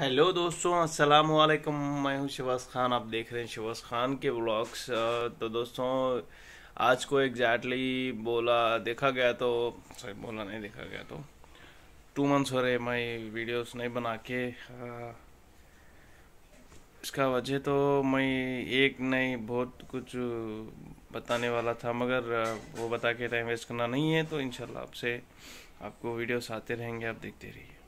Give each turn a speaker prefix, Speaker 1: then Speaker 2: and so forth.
Speaker 1: hello दोस्तों अस्सलाम वालेकुम मैं हूं शिवास खान आप देख रहे हैं शिवास खान के व्लॉग्स तो दोस्तों आज को एग्जैक्टली बोला देखा गया तो सॉरी बोला नहीं देखा गया तो टू मंथ्स हो रहे मैं वीडियोस नहीं बना के इसका वजह तो मैं एक नहीं बहुत कुछ बताने वाला था मगर वो बता के टाइम वेस्ट करना नहीं है तो इन आपसे आपको वीडियोस आते रहेंगे आप देखते रहिए